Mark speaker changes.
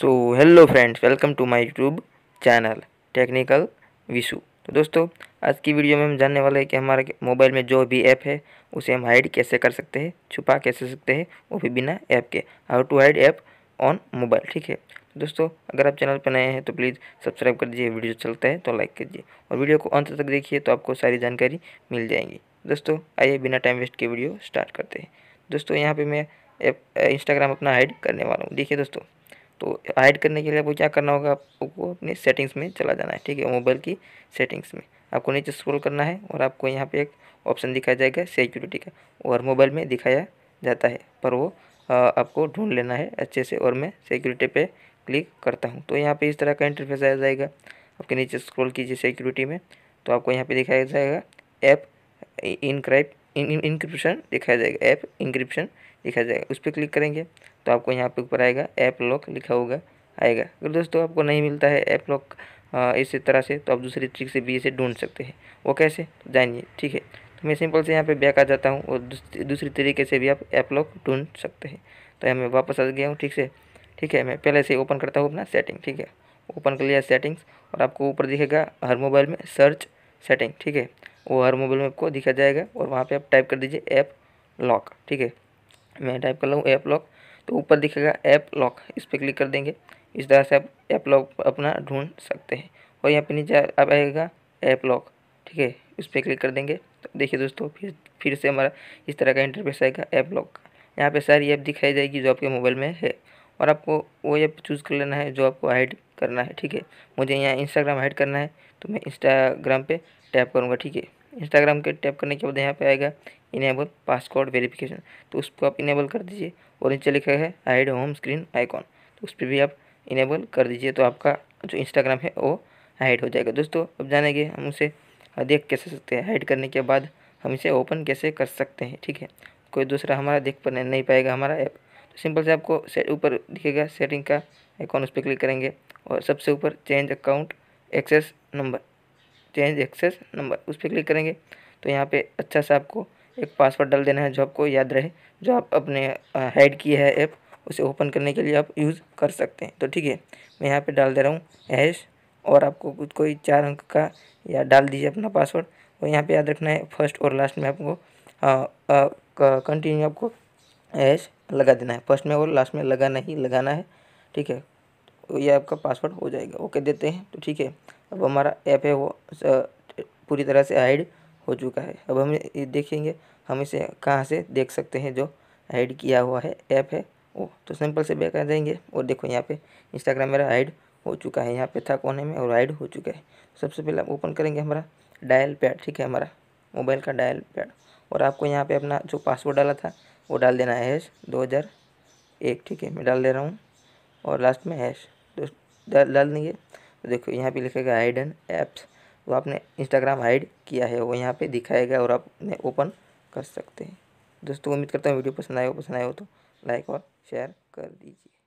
Speaker 1: so hello friends welcome to my YouTube channel technical Vishu तो दोस्तों आज की वीडियो में हम जानने वाले हैं कि हमारे मोबाइल में जो भी ऐप है उसे हम हाइड कैसे कर सकते हैं छुपा कैसे सकते हैं वो भी बिना ऐप के how to hide app on mobile ठीक है तो दोस्तों अगर आप चैनल पर नए हैं तो प्लीज़ सब्सक्राइब कर दीजिए वीडियो चलता है तो लाइक कर दीजिए और वीडियो को अंत तक देखिए तो आपको सारी जानकारी मिल जाएगी दोस्तों आइए बिना टाइम वेस्ट के वीडियो स्टार्ट करते हैं दोस्तों यहाँ पर मैं ऐप इंस्टाग्राम अपना हाइड करने वाला हूँ देखिए दोस्तों तो ऐड करने के लिए आपको क्या करना होगा आपको अपने सेटिंग्स में चला जाना है ठीक है मोबाइल की सेटिंग्स में आपको नीचे स्क्रॉल करना है और आपको यहाँ पे एक ऑप्शन दिखाया जाएगा सिक्योरिटी का और मोबाइल में दिखाया जाता है पर वो आ, आपको ढूंढ लेना है अच्छे से और मैं सिक्योरिटी पे क्लिक करता हूँ तो यहाँ पे इस तरह का इंटरफेस आया जाएगा आपके नीचे स्क्रॉल कीजिए सिक्योरिटी में तो आपको यहाँ पे दिखाया जाएगा ऐप इनक्राइप इनक्रिप्शन दिखाया जाएगा ऐप इंक्रिप्शन लिखा जाएगा उस पर क्लिक करेंगे तो आपको यहाँ पे ऊपर आएगा ऐप लॉक लिखा होगा आएगा अगर दोस्तों आपको नहीं मिलता है ऐप लॉक इस तरह से तो आप दूसरी ट्रिक से भी इसे ढूंढ सकते हैं वो कैसे तो जानिए ठीक है तो मैं सिंपल से यहाँ पे बैक आ जाता हूँ और दूसरी तरीके से भी आप ऐप लॉक ढूंढ सकते हैं तो मैं वापस आ गया हूँ ठीक से ठीक है मैं पहले से ओपन करता हूँ अपना सेटिंग ठीक है ओपन कर लिया सेटिंग्स और आपको ऊपर दिखेगा हर मोबाइल में सर्च सेटिंग ठीक है वो हर मोबाइल में आपको दिखा जाएगा और वहाँ पे आप टाइप कर दीजिए ऐप लॉक ठीक है मैं टाइप कर लूँ ऐप लॉक तो ऊपर दिखेगा ऐप लॉक इस पर क्लिक कर देंगे इस तरह से आप ऐप लॉक अपना ढूंढ सकते हैं और यहाँ पे नीचे आप आएगा ऐप लॉक ठीक है उस पर क्लिक कर देंगे तो देखिए दोस्तों फिर फिर से हमारा इस तरह का इंटरफेस आएगा ऐप लॉक का यहाँ पर सारी ऐप दिखाई जाएगी जो आपके मोबाइल में है और आपको वो ऐप चूज़ कर लेना है जो आपको हाइड करना है ठीक है मुझे यहाँ इंस्टाग्राम हाइड करना है तो मैं इंस्टाग्राम पर टैप करूँगा ठीक है इंस्टाग्राम के टैप करने के बाद यहाँ पे आएगा इनेबल पासवर्ड वेरिफिकेशन तो उसको आप इनेबल कर दीजिए और नीचे लिखा है हाइड होम स्क्रीन आइकॉन तो उस पर भी आप इनेबल कर दीजिए तो आपका जो इंस्टाग्राम है वो हाइड हो जाएगा दोस्तों अब जानेंगे हम उसे देख कैसे सकते हैं हाइड करने के बाद हम इसे ओपन कैसे कर सकते हैं ठीक है कोई दूसरा हमारा देख पर नहीं पाएगा हमारा ऐप तो सिंपल से आपको सेट ऊपर दिखेगा सेटिंग का आइकॉन उस पर क्लिक करेंगे और सबसे ऊपर change account access number change access number उस पर क्लिक करेंगे तो यहाँ पे अच्छा सा आपको एक पासवर्ड डाल देना है जो आपको याद रहे जो आप अपने हैड की है ऐप उसे ओपन करने के लिए आप यूज़ कर सकते हैं तो ठीक है मैं यहाँ पे डाल दे रहा हूँ हैश और आपको कुछ कोई चार अंक का या डाल दीजिए अपना पासवर्ड और यहाँ पर याद रखना है फर्स्ट और लास्ट में आपको कंटिन्यू आपको हैश लगा देना है फर्स्ट में और लास्ट में लगाना ही लगाना है ठीक है तो ये आपका पासवर्ड हो जाएगा ओके देते हैं तो ठीक है अब हमारा ऐप है वो पूरी तरह से हाइड हो चुका है अब हम देखेंगे हम इसे कहाँ से देख सकते हैं जो हाइड किया हुआ है ऐप है वो तो सिंपल से बैक आ जाएंगे और देखो यहाँ पे इंस्टाग्राम मेरा हाइड हो चुका है यहाँ पे था कोने में और हाइड हो चुका है सबसे पहले आप ओपन करेंगे हमारा डायल पैड ठीक है हमारा मोबाइल का डायल पैड और आपको यहाँ पे अपना जो पासवर्ड डाला था वो डाल देना है हैश दो हज़ार एक ठीक है मैं डाल दे रहा हूँ और लास्ट में हैश डाल देंगे देखो यहाँ पे लिखेगा हाइड एंड ऐप्स वो आपने इंस्टाग्राम हाइड किया है वो यहाँ पे दिखाएगा और आप उन्हें ओपन कर सकते हैं दोस्तों उम्मीद करता हूँ वीडियो पसंद आए हो पसंद आए हो तो लाइक और शेयर कर दीजिए